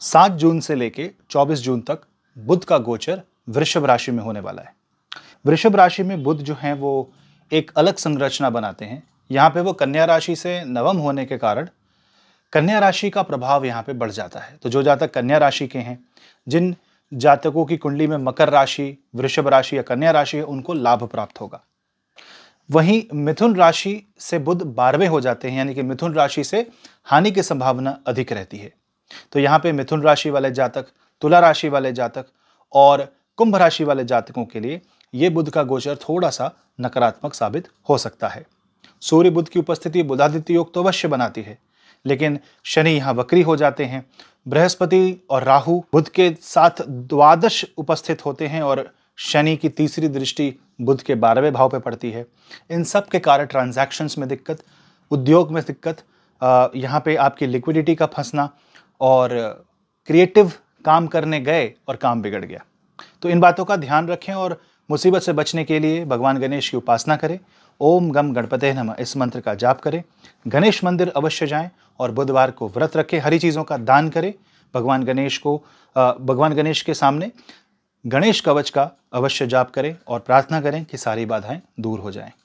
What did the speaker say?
सात जून से लेके चौबीस जून तक बुद्ध का गोचर वृषभ राशि में होने वाला है वृषभ राशि में बुद्ध जो हैं वो एक अलग संरचना बनाते हैं यहाँ पे वो कन्या राशि से नवम होने के कारण कन्या राशि का प्रभाव यहाँ पे बढ़ जाता है तो जो जातक कन्या राशि के हैं जिन जातकों की कुंडली में मकर राशि वृषभ राशि या कन्या राशि है उनको लाभ प्राप्त होगा वहीं मिथुन राशि से बुद्ध बारहवें हो जाते हैं यानी कि मिथुन राशि से हानि की संभावना अधिक रहती है तो यहाँ पे मिथुन राशि वाले जातक तुला राशि वाले जातक और कुंभ राशि वाले जातकों के लिए ये बुध का गोचर थोड़ा सा नकारात्मक साबित हो सकता है सूर्य बुध की उपस्थिति बुधादित्य योग तो अवश्य बनाती है लेकिन शनि यहाँ वक्री हो जाते हैं बृहस्पति और राहु बुध के साथ द्वादश उपस्थित होते हैं और शनि की तीसरी दृष्टि बुध के बारहवें भाव पर पड़ती है इन सब के कारण ट्रांजैक्शंस में दिक्कत उद्योग में दिक्कत यहाँ पे आपकी लिक्विडिटी का फंसना और क्रिएटिव काम करने गए और काम बिगड़ गया तो इन बातों का ध्यान रखें और मुसीबत से बचने के लिए भगवान गणेश की उपासना करें ओम गम गणपते नम इस मंत्र का जाप करें गणेश मंदिर अवश्य जाएं और बुधवार को व्रत रखें हरी चीज़ों का दान करें भगवान गणेश को भगवान गणेश के सामने गणेश कवच का अवश्य जाप करें और प्रार्थना करें कि सारी बाधाएं दूर हो जाएं